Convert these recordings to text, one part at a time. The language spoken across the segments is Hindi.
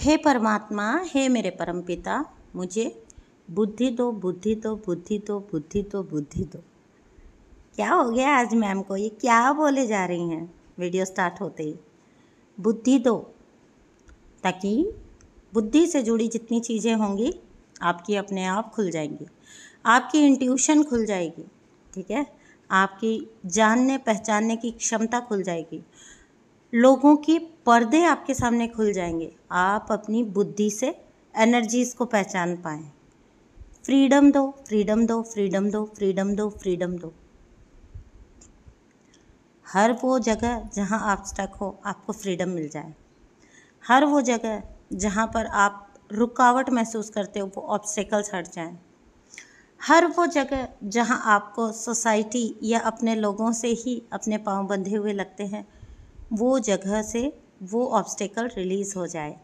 हे परमात्मा हे मेरे परम पिता मुझे बुद्धि दो बुद्धि दो बुद्धि दो बुद्धि दो बुद्धि दो क्या हो गया आज मैम को ये क्या बोले जा रही हैं वीडियो स्टार्ट होते ही बुद्धि दो ताकि बुद्धि से जुड़ी जितनी चीज़ें होंगी आपकी अपने आप खुल जाएंगी आपकी इंट्यूशन खुल जाएगी ठीक है आपकी जानने पहचानने की क्षमता खुल जाएगी लोगों के पर्दे आपके सामने खुल जाएंगे आप अपनी बुद्धि से एनर्जीज को पहचान पाए फ्रीडम दो फ्रीडम दो फ्रीडम दो फ्रीडम दो फ्रीडम दो हर वो जगह जहाँ आप स्टक हो आपको फ्रीडम मिल जाए हर वो जगह जहाँ पर आप रुकावट महसूस करते हो वो ऑब्स्टेकल्स हट जाए हर वो जगह जहाँ आपको सोसाइटी या अपने लोगों से ही अपने पाँव बंधे हुए लगते हैं वो जगह से वो ऑब्स्टेकल रिलीज़ हो जाए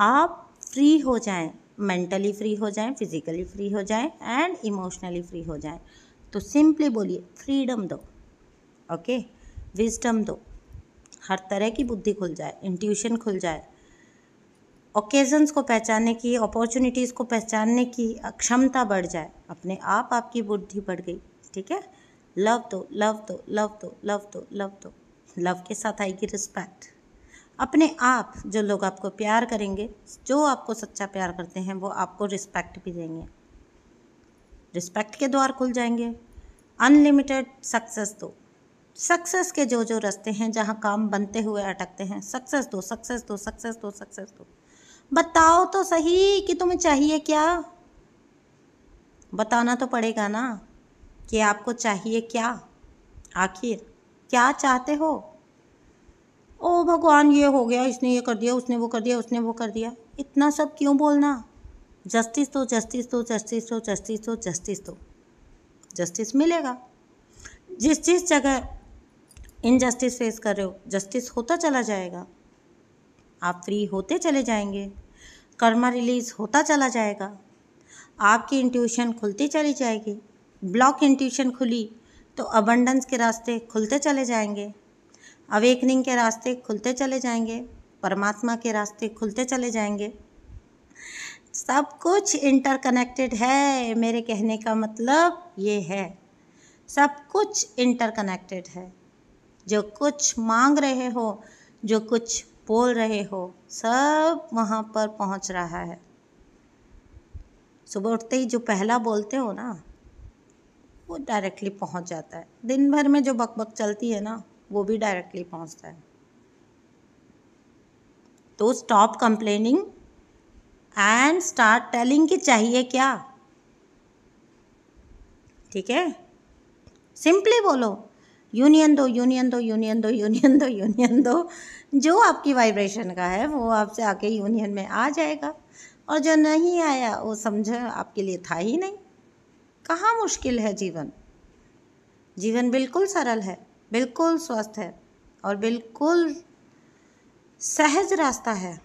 आप फ्री हो जाएं मेंटली फ्री हो जाएं फिज़िकली फ्री हो जाएं एंड इमोशनली फ्री हो जाएं तो सिंपली बोलिए फ्रीडम दो ओके विजडम दो हर तरह की बुद्धि खुल जाए इंट्यूशन खुल जाए ओकेजन्स को पहचानने की अपॉर्चुनिटीज़ को पहचानने की क्षमता बढ़ जाए अपने आप आपकी बुद्धि बढ़ गई ठीक है लव दो लव दो लव दो लव दो लव दो लव के साथ आएगी रिस्पेक्ट अपने आप जो लोग आपको प्यार करेंगे जो आपको सच्चा प्यार करते हैं वो आपको रिस्पेक्ट भी देंगे रिस्पेक्ट के द्वार खुल जाएंगे अनलिमिटेड सक्सेस दो सक्सेस के जो जो रास्ते हैं जहाँ काम बनते हुए अटकते हैं सक्सेस दो सक्सेस दो सक्सेस दो सक्सेस दो बताओ तो सही कि तुम्हें चाहिए क्या बताना तो पड़ेगा ना कि आपको चाहिए क्या आखिर क्या चाहते हो ओ भगवान ये हो गया इसने ये कर दिया उसने वो कर दिया उसने वो कर दिया इतना सब क्यों बोलना जस्टिस तो जस्टिस दो जस्टिस तो जस्टिस दो जस्टिस दो जस्टिस मिलेगा जिस जिस जगह इनजस्टिस फेस कर रहे हो जस्टिस होता चला जाएगा आप फ्री होते चले जाएंगे कर्मा रिलीज होता चला जाएगा आपकी इंट्यूशन खुलती चली जाएगी ब्लॉक इंट्यूशन खुली तो अबंडेंस के रास्ते खुलते चले जाएंगे अवेकनिंग के रास्ते खुलते चले जाएंगे परमात्मा के रास्ते खुलते चले जाएंगे सब कुछ इंटरकनेक्टेड है मेरे कहने का मतलब ये है सब कुछ इंटरकनेक्टेड है जो कुछ मांग रहे हो जो कुछ बोल रहे हो सब वहाँ पर पहुँच रहा है सुबह उठते ही जो पहला बोलते हो ना वो डायरेक्टली पहुंच जाता है दिन भर में जो बकबक चलती है ना वो भी डायरेक्टली पहुंचता है तो stop complaining and start telling कि चाहिए क्या ठीक है सिंपली बोलो यूनियन दो यूनियन दो यूनियन दो यूनियन दो यूनियन दो जो आपकी वाइब्रेशन का है वो आपसे आके यूनियन में आ जाएगा और जो नहीं आया वो समझो आपके लिए था ही नहीं कहाँ मुश्किल है जीवन जीवन बिल्कुल सरल है बिल्कुल स्वस्थ है और बिल्कुल सहज रास्ता है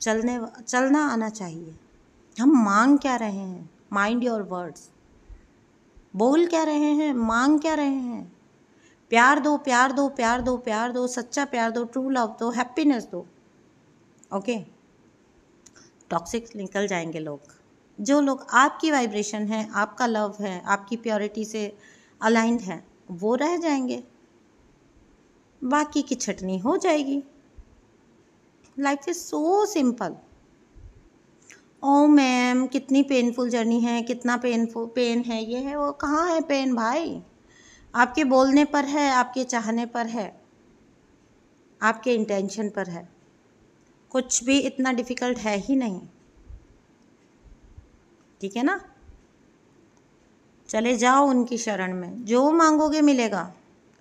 चलने चलना आना चाहिए हम मांग क्या रहे हैं माइंड योर वर्ड्स बोल क्या रहे हैं मांग क्या रहे हैं प्यार दो प्यार दो प्यार दो प्यार दो सच्चा प्यार दो ट्रू लव दो हैप्पीनेस दो ओके टॉक्सिक निकल जाएंगे लोग जो लोग आपकी वाइब्रेशन है आपका लव है आपकी प्योरिटी से अलाइंड है वो रह जाएंगे बाकी की छटनी हो जाएगी life is so simple oh ma'am कितनी पेनफुल जर्नी है कितना पेनफुल पेन है ये है वो कहाँ है पेन भाई आपके बोलने पर है आपके चाहने पर है आपके इंटेंशन पर है कुछ भी इतना डिफ़िकल्ट है ही नहीं ठीक है ना चले जाओ उनकी शरण में जो मांगोगे मिलेगा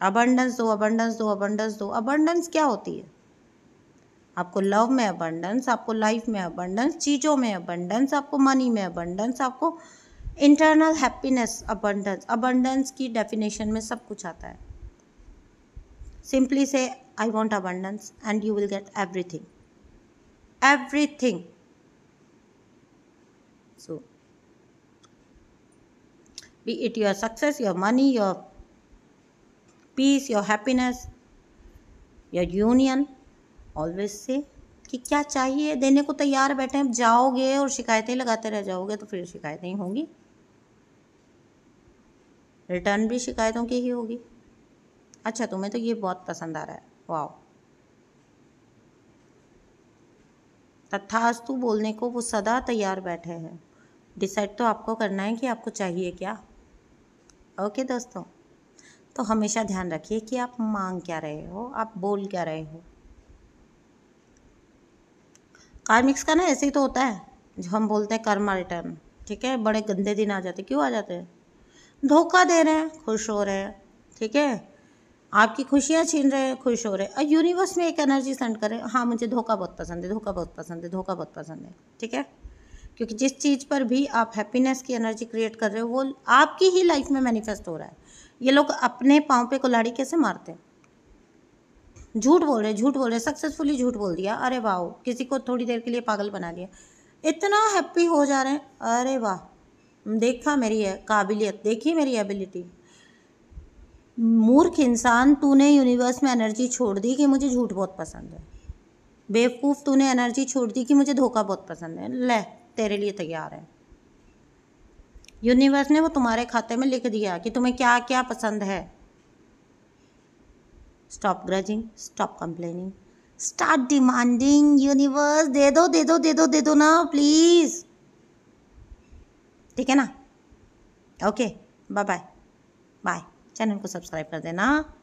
अबंडेंस दो अबंडेंस दो अबंडेंस दो अबंडेंस क्या होती है आपको लव में अबंडेंस आपको लाइफ में अबंडेंस चीज़ों में अबंडेंस आपको मनी में अबंडेंस आपको इंटरनल हैप्पीनेस अबंडेंस अबंडेंस की डेफिनेशन में सब कुछ आता है सिंपली से I want abundance and you will get everything everything so be it your success, your money, your peace, your happiness, your union. Always say कि क्या चाहिए देने को तैयार बैठे हैं जाओगे और शिकायतें लगाते रह जाओगे तो फिर शिकायतें ही होंगी रिटर्न भी शिकायतों की ही होगी अच्छा तुम्हें तो ये बहुत पसंद आ रहा है वाह तथास्तु बोलने को वो सदा तैयार बैठे हैं डिसाइड तो आपको करना है कि आपको चाहिए क्या ओके दोस्तों तो हमेशा ध्यान रखिए कि आप मांग क्या रहे हो आप बोल क्या रहे हो कार्मिक्स का ना ऐसे ही तो होता है जो हम बोलते हैं कर्मा रिटर्न ठीक है बड़े गंदे दिन आ जाते क्यों आ जाते हैं धोखा दे रहे हैं खुश हो रहे हैं ठीक है आपकी खुशियाँ छीन रहे हैं खुश हो रहे हैं और यूनिवर्स में एक एनर्जी सेंड करें हाँ मुझे धोखा बहुत पसंद है धोखा बहुत पसंद है धोखा बहुत पसंद है ठीक है क्योंकि जिस चीज़ पर भी आप हैप्पीनेस की एनर्जी क्रिएट कर रहे हो वो आपकी ही लाइफ में मैनिफेस्ट हो रहा है ये लोग अपने पाँव पे कुल्हाड़ी कैसे मारते हैं झूठ बोल रहे झूठ बोल रहे सक्सेसफुली झूठ बोल दिया अरे वाह किसी को थोड़ी देर के लिए पागल बना दिया इतना हैप्पी हो जा रहे हैं अरे वाह देखा मेरी है काबिलियत देखी मेरी एबिलिटी मूर्ख इंसान तूने यूनिवर्स में एनर्जी छोड़ दी कि मुझे झूठ बहुत पसंद है बेवकूफ़ तूने एनर्जी छोड़ दी कि मुझे धोखा बहुत पसंद है ले तेरे लिए तैयार है यूनिवर्स ने वो तुम्हारे खाते में लिख दिया कि तुम्हें क्या क्या पसंद है stop grudging stop complaining start demanding universe दे दो दे दो दे दो दे दो ना प्लीज़ ठीक है ना okay bye bye bye channel को सब्सक्राइब कर देना